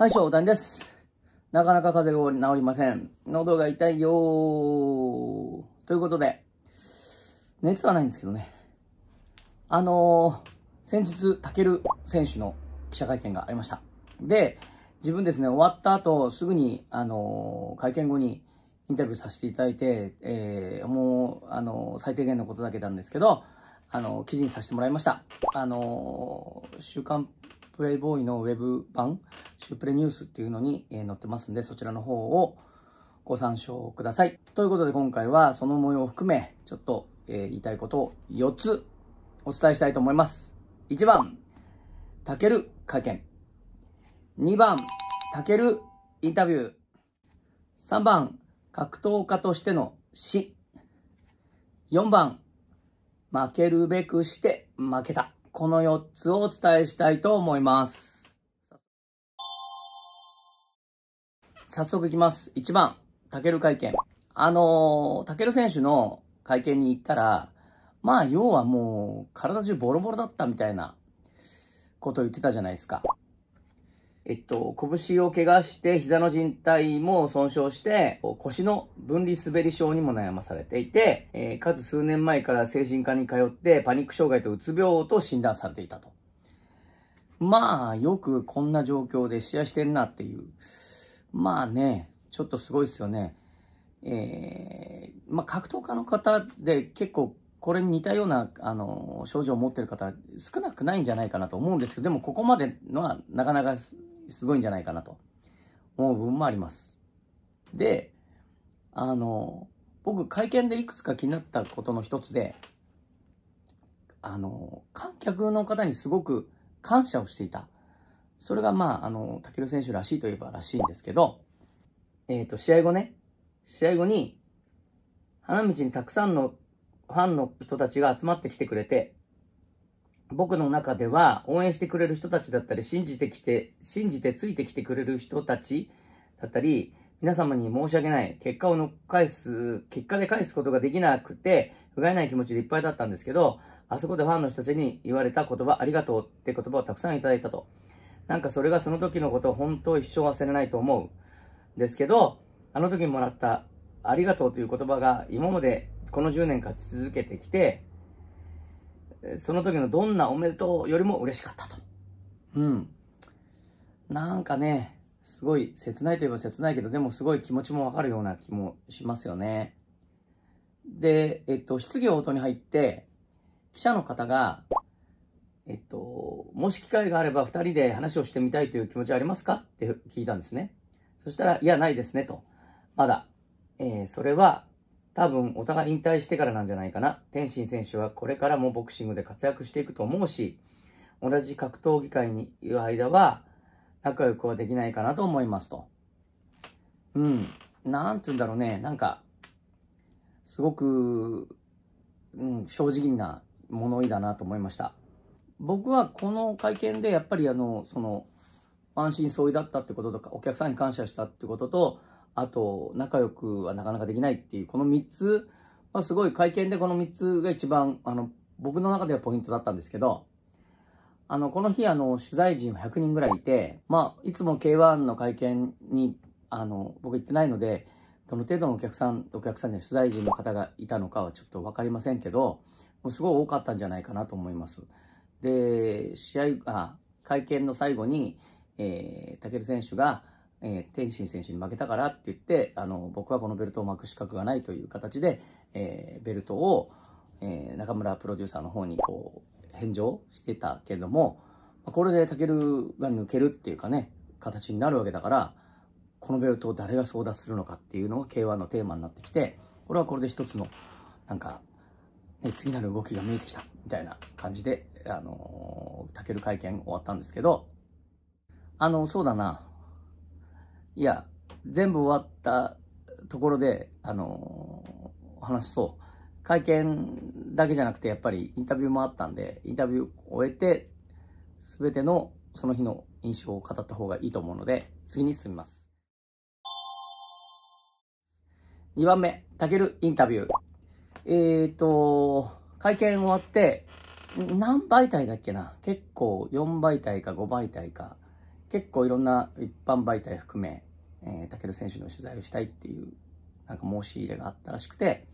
はい、翔太です。なかなか風邪が治りません。喉が痛いよー。ということで、熱はないんですけどね。あのー、先日、たける選手の記者会見がありました。で、自分ですね、終わった後、すぐに、あのー、会見後にインタビューさせていただいて、えー、もう、あの最低限のことだけなんですけど、あの記事にさせてもらいました。あの週刊プレイボーイのウェブ版、シュプレニュースっていうのに、え載ってますんで、そちらの方をご参照ください。ということで今回はその模様を含め、ちょっと、え言いたいことを4つお伝えしたいと思います。1番、たける会見。2番、たけるインタビュー。3番、格闘家としての死。4番、負けるべくして負けた。この4つをお伝えしたいと思います。早速いきます。1番、タケル会見。あのー、タケル選手の会見に行ったら、まあ、要はもう、体中ボロボロだったみたいなことを言ってたじゃないですか。えっと、拳を怪我して、膝の靭帯も損傷して、腰の分離滑り症にも悩まされていて、えー、かつ数年前から精神科に通って、パニック障害とうつ病と診断されていたと。まあ、よくこんな状況で試合してんなっていう。まあね、ちょっとすごいですよね。えー、まあ、格闘家の方で結構これに似たような、あの、症状を持ってる方少なくないんじゃないかなと思うんですけど、でもここまでのはなかなかすごいんじゃないかなと思う部分もあります。で、あの、僕会見でいくつか気になったことの一つで、あの、観客の方にすごく感謝をしていた。それがまあ、あの、武尊選手らしいといえばらしいんですけど、えっ、ー、と、試合後ね、試合後に、花道にたくさんのファンの人たちが集まってきてくれて、僕の中では応援してくれる人たちだったり、信じてきて、信じてついてきてくれる人たちだったり、皆様に申し訳ない、結果をの返す、結果で返すことができなくて、不甲斐ない気持ちでいっぱいだったんですけど、あそこでファンの人たちに言われた言葉、ありがとうって言葉をたくさんいただいたと。なんかそれがその時のことを本当一生忘れないと思うですけど、あの時にもらったありがとうという言葉が今までこの10年間続けてきて、その時のどんなおめでとうよりも嬉しかったと。うん。なんかね、すごい切ないといえば切ないけど、でもすごい気持ちもわかるような気もしますよね。で、えっと、質疑応答に入って、記者の方が、えっと、もし機会があれば2人で話をしてみたいという気持ちはありますかって聞いたんですね。そしたら、いや、ないですね、と。まだ。えー、それは、多分お互い引退してからなんじゃないかな。天心選手はこれからもボクシングで活躍していくと思うし、同じ格闘技界にいる間は仲良くはできないかなと思いますと。うん。なん言うんだろうね。なんか、すごく、うん、正直な物言いだなと思いました。僕はこの会見でやっぱりあの、その、安心相違だったってこととか、お客さんに感謝したってことと、あと、仲良くはなかなかできないっていう、この3つはすごい会見でこの3つが一番、あの、僕の中ではポイントだったんですけど、あの、この日、あの、取材陣は100人ぐらいいて、まあ、いつも K1 の会見に、あの、僕行ってないので、どの程度のお客さん、お客さんで取材陣の方がいたのかはちょっとわかりませんけど、もうすごい多かったんじゃないかなと思います。で、試合、あ、会見の最後に、えー、武尊選手が、えー、天心選手に負けたからって言って、あの、僕はこのベルトを巻く資格がないという形で、えー、ベルトを、えー、中村プロデューサーの方にこう、返上してたけれども、これでタケルが抜けるっていうかね、形になるわけだから、このベルトを誰が争奪するのかっていうのが K1 のテーマになってきて、これはこれで一つの、なんか、ね、次なる動きが見えてきた、みたいな感じで、あのー、タケル会見終わったんですけど、あの、そうだな、いや、全部終わったところで、あのー、話そう。会見だけじゃなくて、やっぱりインタビューもあったんで、インタビュー終えて、すべてのその日の印象を語った方がいいと思うので、次に進みます。2番目、たけるインタビュー。えっ、ー、と、会見終わって、何媒体だっけな結構4媒体か5媒体か、結構いろんな一般媒体含め、えー、選手の取材をしたいっていう、なんか申し入れがあったらしくて、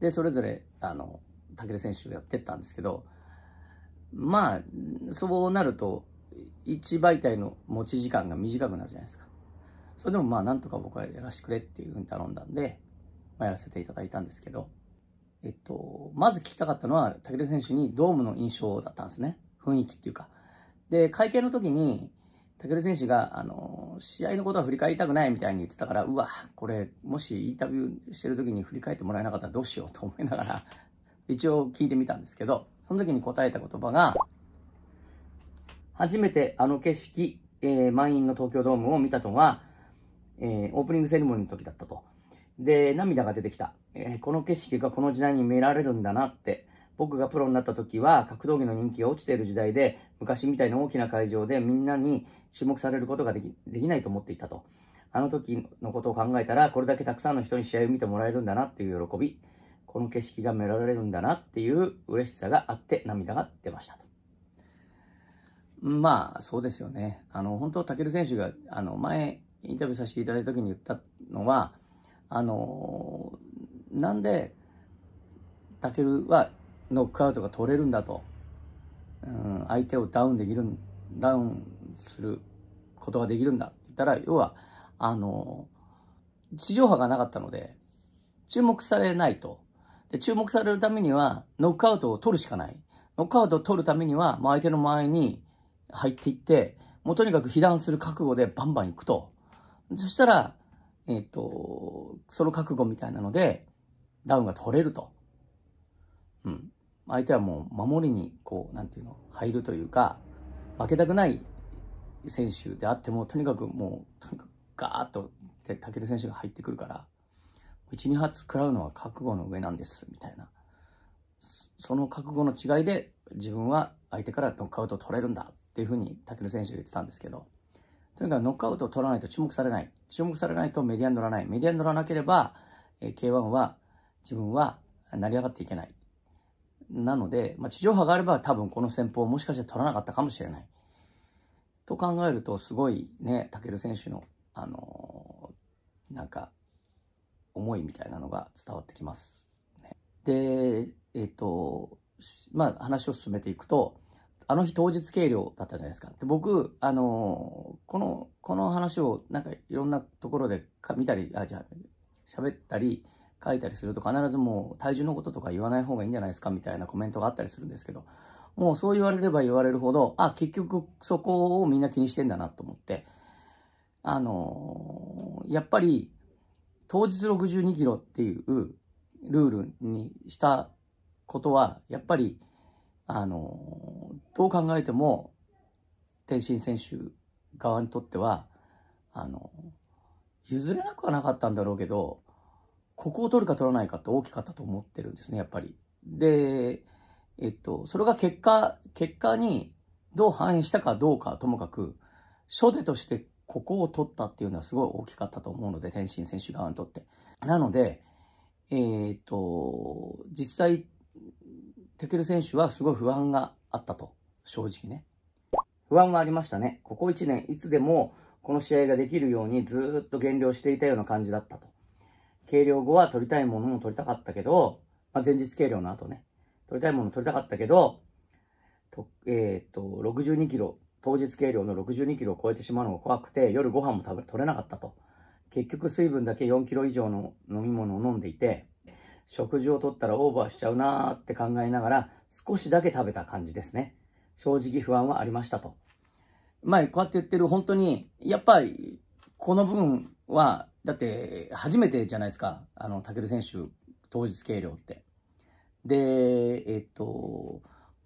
で、それぞれ、あの、武選手をやってったんですけど、まあ、そうなると、一媒体の持ち時間が短くなるじゃないですか。それでもまあ、なんとか僕はやらせてくれっていうふうに頼んだんで、まあ、やらせていただいたんですけど、えっと、まず聞きたかったのは、武田選手にドームの印象だったんですね。雰囲気っていうか。で、会見の時に、武尊選手が、あの、試合のことは振り返りたくないみたいに言ってたから、うわ、これ、もしインタビューしてる時に振り返ってもらえなかったらどうしようと思いながら、一応聞いてみたんですけど、その時に答えた言葉が、初めてあの景色、えー、満員の東京ドームを見たとは、えー、オープニングセレモニーの時だったと。で、涙が出てきた。えー、この景色がこの時代に見られるんだなって、僕がプロになった時は格闘技の人気が落ちている時代で昔みたいな大きな会場でみんなに注目されることができできないと思っていたとあの時のことを考えたらこれだけたくさんの人に試合を見てもらえるんだなっていう喜びこの景色が見られるんだなっていう嬉しさがあって涙が出ましたとまあそうですよねあの本当武尊選手があの前インタビューさせていただいた時に言ったのはあのなんで武はノックアウトが取れるんだと、うん、相手をダウンできるダウンすることができるんだって言ったら要はあの地上波がなかったので注目されないとで注目されるためにはノックアウトを取るしかないノックアウトを取るためには、ま相手の前に入っていってもうとにかく被弾する覚悟でバンバン行くとそしたらえっ、ー、とその覚悟みたいなのでダウンが取れると相手はもう守りにこう、なんていうの、入るというか、負けたくない選手であっても、とにかくもう、とにかくガーッと武尊選手が入ってくるから、1、2発食らうのは覚悟の上なんです、みたいな。その覚悟の違いで、自分は相手からノックアウト取れるんだっていうふうに武尊選手が言ってたんですけど、とにかくノックアウトを取らないと注目されない。注目されないとメディアに乗らない。メディアに乗らなければ、えー、K1 は自分は成り上がっていけない。なので、まあ、地上波があれば多分この戦法をもしかしたら取らなかったかもしれない。と考えると、すごいね、武尊選手の、あのー、なんか、思いみたいなのが伝わってきます。で、えっ、ー、と、まあ、話を進めていくと、あの日当日計量だったじゃないですか。で僕、あのー、この、この話をなんかいろんなところでか見たり、あ、じゃあ、喋ったり、書いたりすると必ずもう体重のこととか言わない方がいいんじゃないですかみたいなコメントがあったりするんですけど、もうそう言われれば言われるほど、あ、結局そこをみんな気にしてんだなと思って、あのー、やっぱり当日62キロっていうルールにしたことは、やっぱり、あのー、どう考えても天心選手側にとっては、あのー、譲れなくはなかったんだろうけど、ここを取るか取らないかって大きかったと思ってるんですね、やっぱり。で、えっと、それが結果、結果にどう反映したかどうかともかく、初手としてここを取ったっていうのはすごい大きかったと思うので、天心選手側にとって。なので、えー、っと、実際、テケル選手はすごい不安があったと、正直ね。不安はありましたね。ここ1年、いつでもこの試合ができるようにずっと減量していたような感じだったと。計量後は取りたいものも取りたかったけど、まあ、前日計量の後ね、取りたいもの取りたかったけど、とえっ、と、62キロ、当日計量の62キロを超えてしまうのが怖くて、夜ご飯も食べ取れなかったと。結局水分だけ4キロ以上の飲み物を飲んでいて、食事をとったらオーバーしちゃうなーって考えながら、少しだけ食べた感じですね。正直不安はありましたと。まあ、こうやって言ってる本当に、やっぱり、この部分はだって、初めてじゃないですか。あの、武尊選手、当日計量って。で、えっと、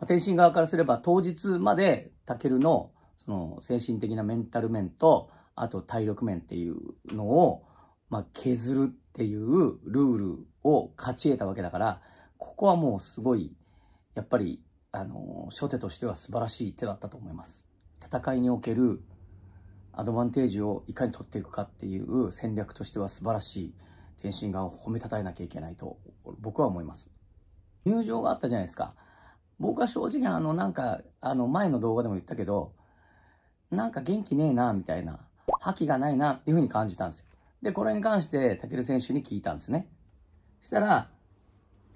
天心側からすれば当日まで武の、その、精神的なメンタル面と、あと体力面っていうのを、まあ、削るっていうルールを勝ち得たわけだから、ここはもうすごい、やっぱり、あの、初手としては素晴らしい手だったと思います。戦いにおけるアドバンテージをいかに取っていくかっていう戦略としては素晴らしい天津眼を褒めたたえなきゃいけないと僕は思います。入場があったじゃないですか。僕は正直あのなんかあの前の動画でも言ったけどなんか元気ねえなみたいな覇気がないなっていうふうに感じたんですよ。で、これに関して武尊選手に聞いたんですね。したら、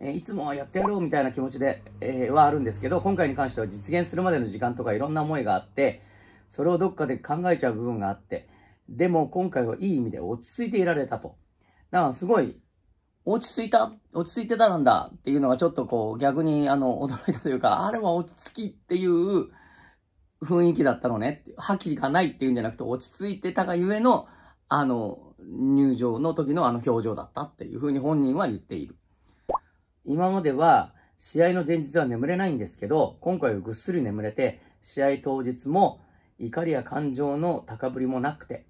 えいつもはやってやろうみたいな気持ちで、えー、はあるんですけど、今回に関しては実現するまでの時間とかいろんな思いがあって、それをどっかで考えちゃう部分があって、でも今回はいい意味で落ち着いていられたと。だからすごい、落ち着いた、落ち着いてたなんだっていうのがちょっとこう逆にあの驚いたというか、あれは落ち着きっていう雰囲気だったのねって、覇気がないっていうんじゃなくて落ち着いてたがゆえの、あの、入場の時のあの表情だったっていうふうに本人は言っている。今までは試合の前日は眠れないんですけど、今回はぐっすり眠れて、試合当日も怒りや感情の高ぶりもなくて、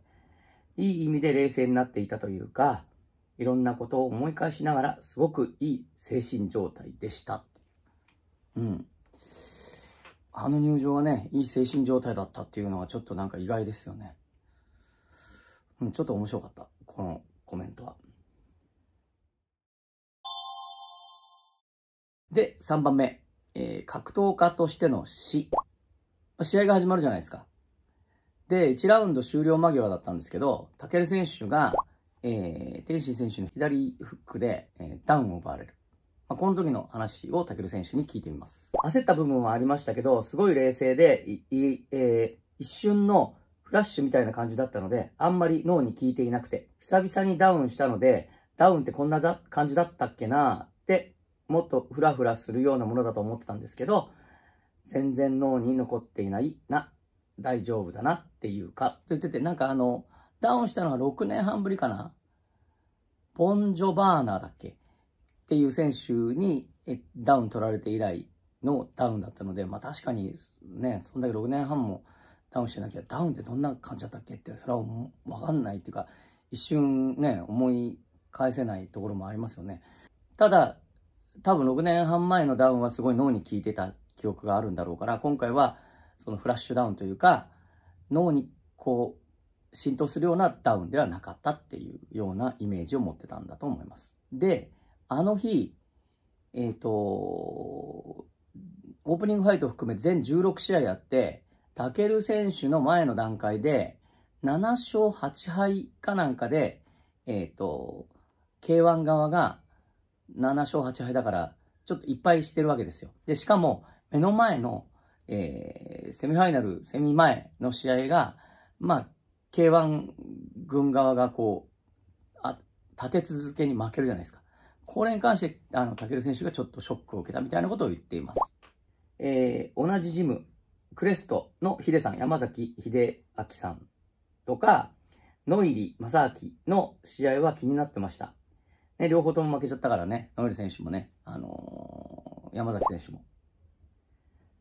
いい意味で冷静になっていたというか、いろんなことを思い返しながら、すごくいい精神状態でした。うん。あの入場はね、いい精神状態だったっていうのはちょっとなんか意外ですよね。うん、ちょっと面白かった。このコメントは。で、3番目。えー、格闘家としての死。試合が始まるじゃないですか。で、1ラウンド終了間際だったんですけど、タケル選手が、えー、天心選手の左フックで、えー、ダウンを奪われる。まあ、この時の話をタケル選手に聞いてみます。焦った部分はありましたけど、すごい冷静で、えー、一瞬のフラッシュみたいな感じだったので、あんまり脳に効いていなくて、久々にダウンしたので、ダウンってこんな感じだったっけなって、もっとフラフラするようなものだと思ってたんですけど、全然脳に残っていないな大丈夫だなっていうか、と言ってて、なんかあの、ダウンしたのが6年半ぶりかな。ボンジョバーナだっけっていう選手にダウン取られて以来のダウンだったので、まあ確かにね、そんだけ6年半もダウンしてなきゃ、ダウンってどんな感じだったっけって、それはわかんないっていうか、一瞬ね、思い返せないところもありますよね。ただ、多分6年半前のダウンはすごい脳に効いてた記憶があるんだろうから、今回はそのフラッシュダウンというか、脳にこう、浸透するようなダウンではなかったっていうようなイメージを持ってたんだと思います。で、あの日、えっ、ー、と、オープニングファイトを含め全16試合やって、タケル選手の前の段階で、7勝8敗かなんかで、えっ、ー、と、K1 側が7勝8敗だから、ちょっといっぱいしてるわけですよ。で、しかも、目の前のえー、セミファイナル、セミ前の試合が、まあ、K1 軍側がこう、あ、立て続けに負けるじゃないですか。これに関して、あの、武選手がちょっとショックを受けたみたいなことを言っています。えー、同じジム、クレストのヒデさん、山崎秀明さんとか、ノイリ正明の試合は気になってました。ね、両方とも負けちゃったからね、ノイリ選手もね、あのー、山崎選手も。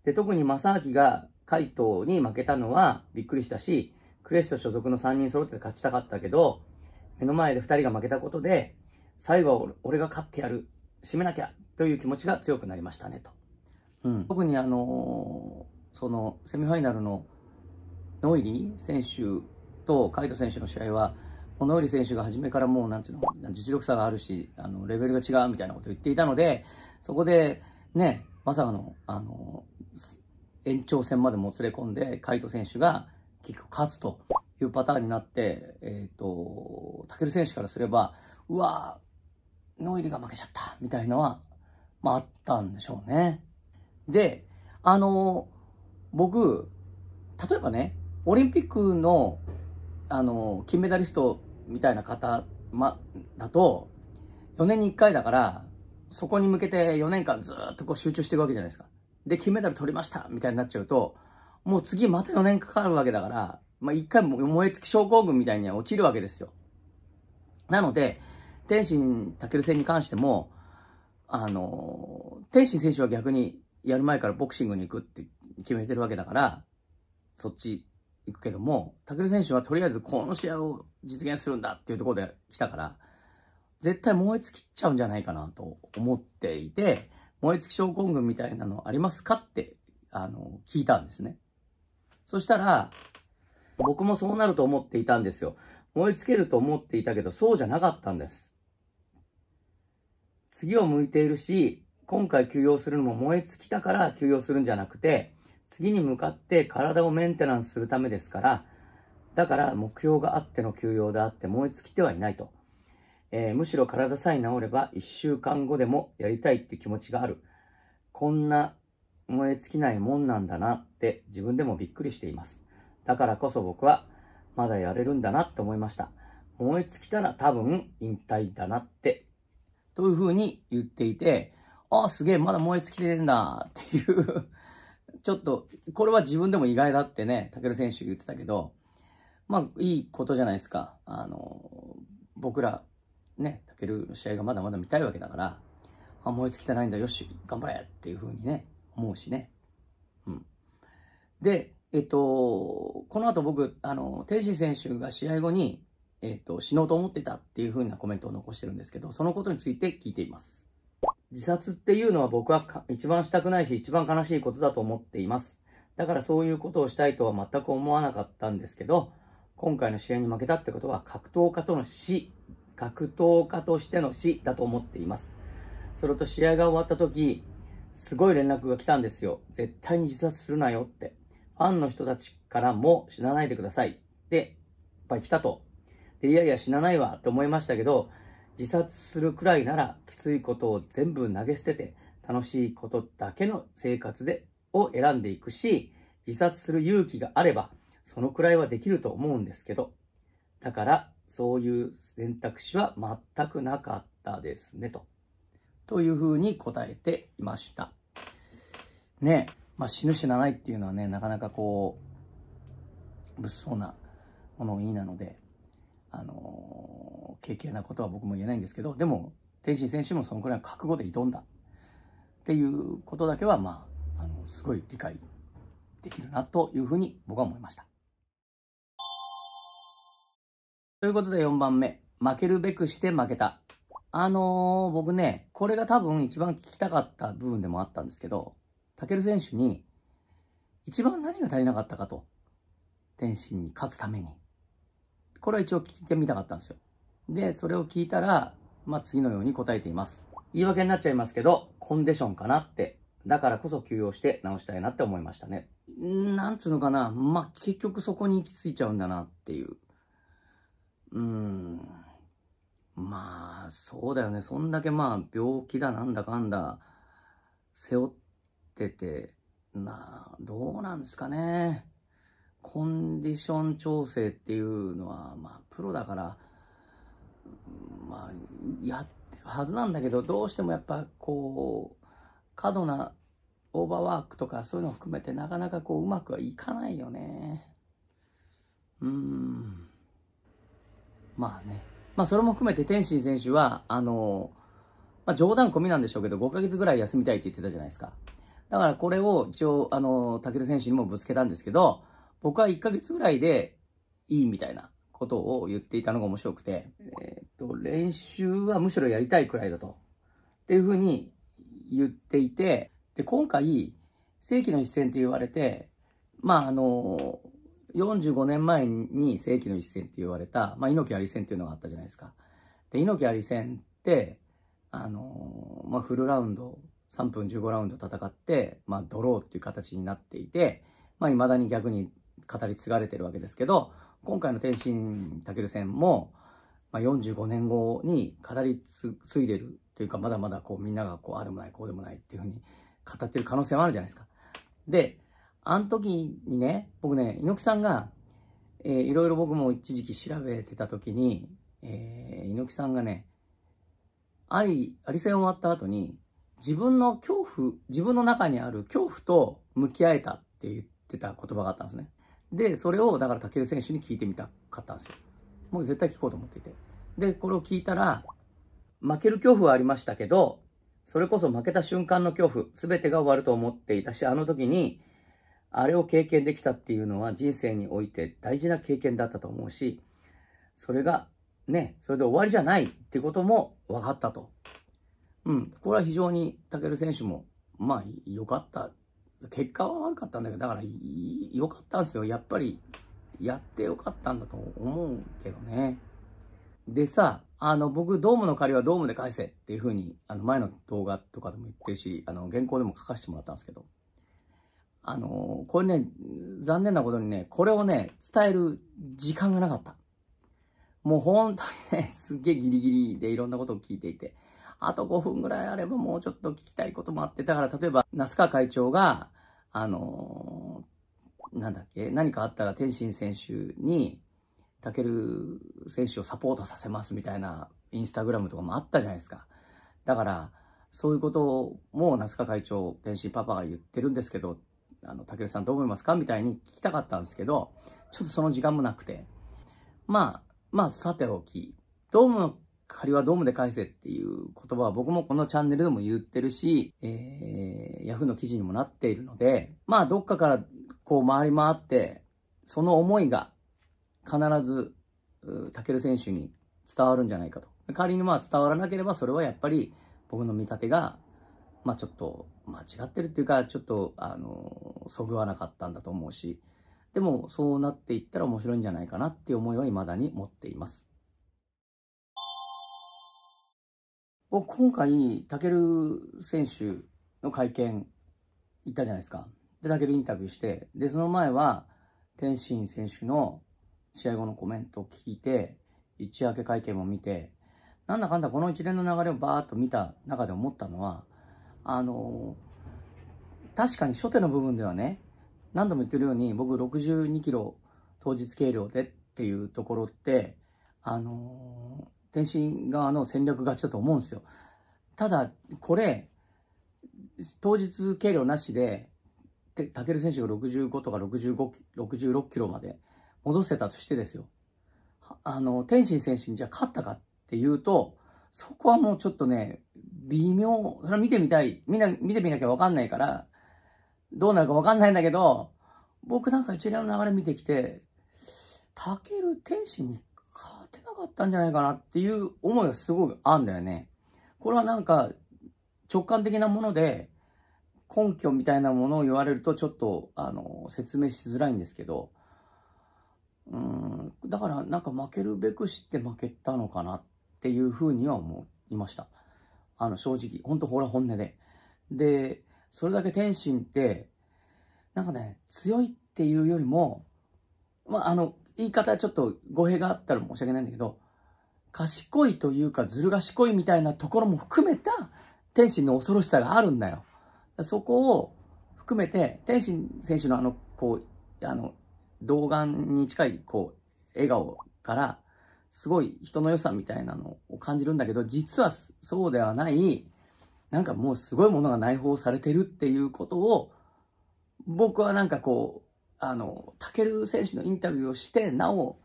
で、特に正明が海斗に負けたのはびっくりしたし、クレット所属の3人揃って勝ちたかったけど、目の前で2人が負けたことで、最後は俺が勝ってやる、締めなきゃという気持ちが強くなりましたねと。うん、特にあのー、そのセミファイナルのノイリー選手と海斗選手の試合は、ノイリー選手が初めからもう、なんていうの、実力差があるし、あのレベルが違うみたいなことを言っていたので、そこでね、まさかの、あの、延長戦までもつれ込んで、カイト選手が結局勝つというパターンになって、えっ、ー、と、タケル選手からすれば、うわー、ノイリが負けちゃった、みたいのは、まああったんでしょうね。で、あの、僕、例えばね、オリンピックの、あの、金メダリストみたいな方、ま、だと、4年に1回だから、そこに向けて4年間ずっとこう集中していくわけじゃないですか。で、金メダル取りましたみたいになっちゃうと、もう次また4年かかるわけだから、まあ一回燃え尽き症候群みたいには落ちるわけですよ。なので、天心健戦に関しても、あの、天心選手は逆にやる前からボクシングに行くって決めてるわけだから、そっち行くけども、武尊選手はとりあえずこの試合を実現するんだっていうところで来たから、絶対燃え尽きちゃうんじゃないかなと思っていて、燃え尽き症候群みたいなのありますかって、あの、聞いたんですね。そしたら、僕もそうなると思っていたんですよ。燃え尽きると思っていたけど、そうじゃなかったんです。次を向いているし、今回休養するのも燃え尽きたから休養するんじゃなくて、次に向かって体をメンテナンスするためですから、だから目標があっての休養であって燃え尽きてはいないと。えー、むしろ体さえ治れば1週間後でもやりたいって気持ちがある。こんな燃え尽きないもんなんだなって自分でもびっくりしています。だからこそ僕はまだやれるんだなって思いました。燃え尽きたら多分引退だなって、というふうに言っていて、ああ、すげえ、まだ燃え尽きてるんだっていうちょっと、これは自分でも意外だってね、武尊選手言ってたけど、まあ、いいことじゃないですか。あの、僕らね、タケルの試合がまだまだ見たいわけだから、あ、燃え尽きてないんだ、よし、頑張れっていう風にね、思うしね。うん。で、えっと、この後僕、あの、天心選手が試合後に、えっと、死のうと思ってたっていう風なコメントを残してるんですけど、そのことについて聞いています。自殺っていうのは僕は一番したくないし、一番悲しいことだと思っています。だからそういうことをしたいとは全く思わなかったんですけど、今回の試合に負けたってことは格闘家との死格闘家としての死だと思っています。それと試合が終わった時、すごい連絡が来たんですよ。絶対に自殺するなよって。ファンの人たちからも死なないでください。で、いっぱい来たと。で、いやいや死なないわって思いましたけど、自殺するくらいならきついことを全部投げ捨てて、楽しいことだけの生活で、を選んでいくし、自殺する勇気があれば、そのくらいはできると思うんですけど。だから、そういう選択肢は全くなかったですね、と。というふうに答えていました。ねえ、まあ、死ぬ死なないっていうのはね、なかなかこう、物騒な物言いなので、あのー、軽々なことは僕も言えないんですけど、でも、天心選手もそのくらいの覚悟で挑んだっていうことだけは、まあ、あの、すごい理解できるなというふうに僕は思いました。ということで4番目。負けるべくして負けた。あのー、僕ね、これが多分一番聞きたかった部分でもあったんですけど、タケル選手に、一番何が足りなかったかと。天心に勝つために。これは一応聞いてみたかったんですよ。で、それを聞いたら、まあ、次のように答えています。言い訳になっちゃいますけど、コンディションかなって。だからこそ休養して直したいなって思いましたね。なんつうのかな。まあ、結局そこに行き着いちゃうんだなっていう。うん、まあ、そうだよね。そんだけまあ、病気だなんだかんだ、背負ってて、なあ、どうなんですかね。コンディション調整っていうのは、まあ、プロだから、まあ、やってるはずなんだけど、どうしてもやっぱ、こう、過度なオーバーワークとかそういうのを含めて、なかなかこう、うまくはいかないよね。うーん。まあね。まあそれも含めて天心選手は、あの、まあ冗談込みなんでしょうけど、5ヶ月ぐらい休みたいって言ってたじゃないですか。だからこれを一応、あの、武尊選手にもぶつけたんですけど、僕は1ヶ月ぐらいでいいみたいなことを言っていたのが面白くて、えっ、ー、と、練習はむしろやりたいくらいだと。っていうふうに言っていて、で、今回、正規の一戦と言われて、まああの、45年前に世紀の一戦って言われた、まあ、猪木あり戦っていうのがあったじゃないですか。で、猪木あり戦って、あのー、まあ、フルラウンド、3分15ラウンド戦って、まあ、ドローっていう形になっていて、まあ、未だに逆に語り継がれてるわけですけど、今回の天心武戦も、まあ、45年後に語り継いでるというか、まだまだこうみんながこう、あでもない、こうでもないっていうふうに語ってる可能性もあるじゃないですか。で、あの時にね、僕ね、猪木さんが、えー、いろいろ僕も一時期調べてた時に、えー、猪木さんがね、あり、あり戦終わった後に、自分の恐怖、自分の中にある恐怖と向き合えたって言ってた言葉があったんですね。で、それをだから武尊選手に聞いてみたかったんですよ。もう絶対聞こうと思っていて。で、これを聞いたら、負ける恐怖はありましたけど、それこそ負けた瞬間の恐怖、すべてが終わると思っていたし、あの時に、あれを経験できたっていうのは人生において大事な経験だったと思うし、それがね、それで終わりじゃないってことも分かったと。うん、これは非常に武尊選手も、まあ良かった。結果は悪かったんだけど、だから良かったんですよ。やっぱりやって良かったんだと思うけどね。でさ、あの、僕、ドームの借りはドームで返せっていう風に、あの、前の動画とかでも言ってるし、あの、原稿でも書かせてもらったんですけど、あのー、これね、残念なことにね、これをね、伝える時間がなかった。もう本当にね、すげえギリギリでいろんなことを聞いていて、あと5分ぐらいあればもうちょっと聞きたいこともあって、だから例えば、那須川会長が、あのー、なんだっけ、何かあったら天心選手に、たけ選手をサポートさせますみたいなインスタグラムとかもあったじゃないですか。だから、そういうことも那須川会長、天心パパが言ってるんですけど、あの、たけるさんどう思いますかみたいに聞きたかったんですけど、ちょっとその時間もなくて。まあ、まあ、さておき、ドームの借りはドームで返せっていう言葉は僕もこのチャンネルでも言ってるし、えー、ヤフーの記事にもなっているので、まあ、どっかからこう回り回って、その思いが必ず、たける選手に伝わるんじゃないかと。仮にまあ伝わらなければ、それはやっぱり僕の見立てが、まあちょっと間違ってるっていうか、ちょっと、あの、そぐわなかったんだと思うし、でもそうなっていったら面白いんじゃないかなっていう思いは未だに持っています。僕、今回、タケル選手の会見行ったじゃないですか。で、タケルインタビューして、で、その前は、天心選手の試合後のコメントを聞いて、一夜明け会見も見て、なんだかんだこの一連の流れをバーッと見た中で思ったのは、あの確かに初手の部分ではね何度も言ってるように僕62キロ当日計量でっていうところってあの天心側の戦略勝ちだと思うんですよただこれ当日計量なしで武尊選手が65とか65 66キロまで戻せたとしてですよあの天心選手にじゃあ勝ったかっていうとそこはもうちょっとね微妙。それは見てみたい。みんな見てみなきゃわかんないから、どうなるかわかんないんだけど、僕なんか一連の流れ見てきて、たける天使に勝てなかったんじゃないかなっていう思いがすごいあんだよね。これはなんか直感的なもので、根拠みたいなものを言われるとちょっと、あの、説明しづらいんですけど、うん、だからなんか負けるべくして負けたのかなっていうふうには思いました。あの、正直。ほんと、ほら、本音で。で、それだけ天心って、なんかね、強いっていうよりも、まあ、あの、言い方ちょっと語弊があったら申し訳ないんだけど、賢いというかずる賢いみたいなところも含めた天心の恐ろしさがあるんだよ。そこを含めて、天心選手のあの、こう、あの、動眼に近い、こう、笑顔から、すごい人の良さみたいなのを感じるんだけど、実はそうではない、なんかもうすごいものが内包されてるっていうことを、僕はなんかこう、あの、タケル選手のインタビューをして、なお、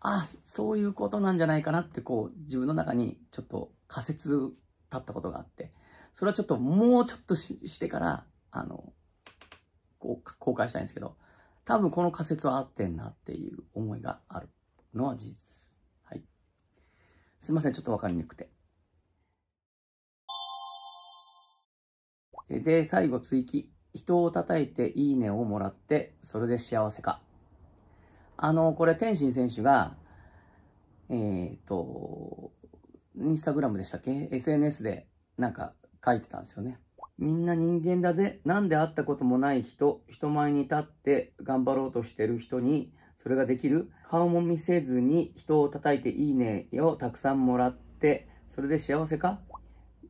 ああ、そういうことなんじゃないかなってこう、自分の中にちょっと仮説立ったことがあって、それはちょっともうちょっとしてから、あの、こう、公開したいんですけど、多分この仮説は合ってんなっていう思いがあるのは事実です。すいません、ちょっとわかりにくくて。で、最後追記。人を叩いていいねをもらって、それで幸せか。あの、これ、天心選手が、えっ、ー、と、インスタグラムでしたっけ ?SNS でなんか書いてたんですよね。みんな人間だぜ。なんで会ったこともない人、人前に立って頑張ろうとしてる人に、それができる顔も見せずに人を叩いていいねをたくさんもらって、それで幸せか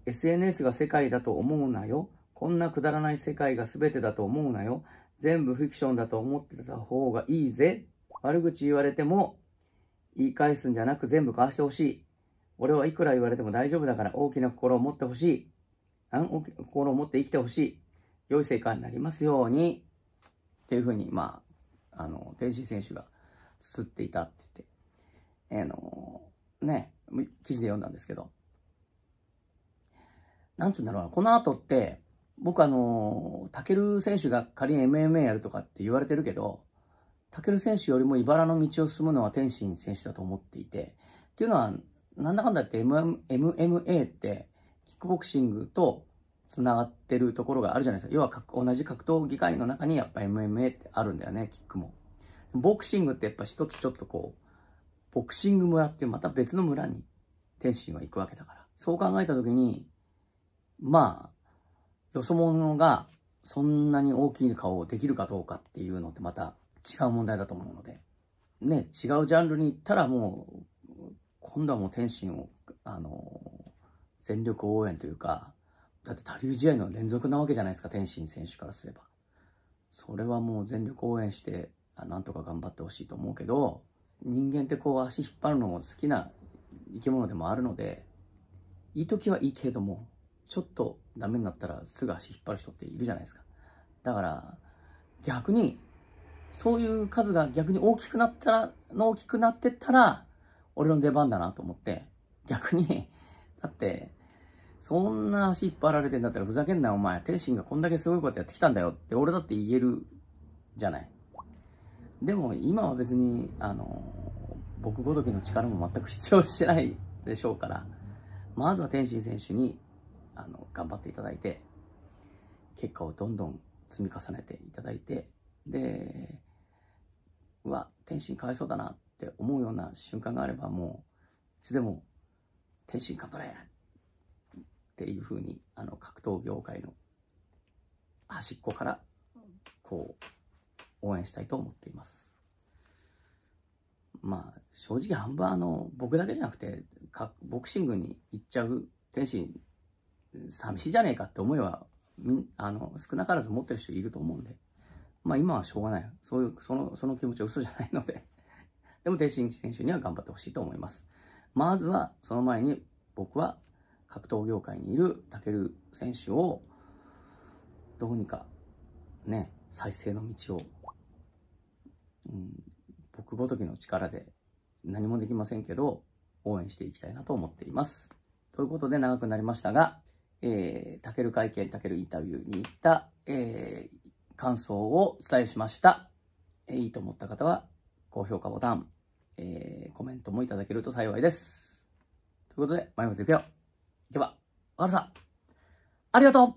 ?SNS が世界だと思うなよ。こんなくだらない世界が全てだと思うなよ。全部フィクションだと思ってた方がいいぜ。悪口言われても言い返すんじゃなく全部交わしてほしい。俺はいくら言われても大丈夫だから大きな心を持ってほしい。あん大きな心を持って生きてほしい。良い成果になりますように。っていうふうに、まあ、あの、天心選手が映っていたって言って、あ、えー、のー、ね、記事で読んだんですけど、なんつうんだろうな、この後って、僕あのー、タケル選手が仮に MMA やるとかって言われてるけど、タケル選手よりも茨の道を進むのは天心選手だと思っていて、っていうのは、なんだかんだって MMA って、キックボクシングとつながってるところがあるじゃないですか。要は同じ格闘技界の中にやっぱ MMA ってあるんだよね、キックも。ボクシングってやっぱ一つちょっとこう、ボクシング村っていうまた別の村に天心は行くわけだから。そう考えた時に、まあ、よそ者がそんなに大きい顔をできるかどうかっていうのってまた違う問題だと思うので。ね、違うジャンルに行ったらもう、今度はもう天心を、あの、全力応援というか、だって他流試合の連続なわけじゃないですか、天心選手からすれば。それはもう全力応援して、なんとか頑張ってほしいと思うけど、人間ってこう足引っ張るのも好きな生き物でもあるので、いい時はいいけれども、ちょっとダメになったらすぐ足引っ張る人っているじゃないですか。だから、逆に、そういう数が逆に大きくなったら、大きくなってったら、俺の出番だなと思って、逆に、だって、そんな足引っ張られてんだったらふざけんなお前、天心がこんだけすごいことやってきたんだよって俺だって言えるじゃない。でも今は別に、あの、僕ごときの力も全く必要してないでしょうから、まずは天心選手に、あの、頑張っていただいて、結果をどんどん積み重ねていただいて、で、うわ、天心かわいそうだなって思うような瞬間があればもう、いつでも、天心頑張れっていうふうにあの格闘業界の端っこからこう応援したいと思っていますまあ正直半分あの僕だけじゃなくてかボクシングに行っちゃう天心寂しいじゃねえかって思いはあの少なからず持ってる人いると思うんでまあ今はしょうがないそういうそのその気持ちは嘘じゃないのででも天心選手には頑張ってほしいと思いますまずはその前に僕は格闘業界にいるタケル選手を、どうにか、ね、再生の道を、うん、僕ごときの力で何もできませんけど、応援していきたいなと思っています。ということで長くなりましたが、えー、タケル会見、タケルインタビューに行った、えー、感想をお伝えしました。えー、いいと思った方は、高評価ボタン、えー、コメントもいただけると幸いです。ということで、前も行くよ。では、ワルさん、ありがとう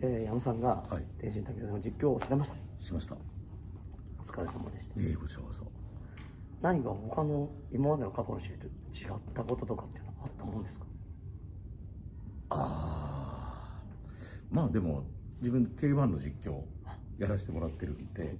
えー、矢野さんが天心武田の実況をされました、しましたお疲れ様でしたええこちらこそ何か他の今までの過去の試合と違ったこととかっていうのはあったもんですかああまあでも自分競馬の実況やらせてもらってるんで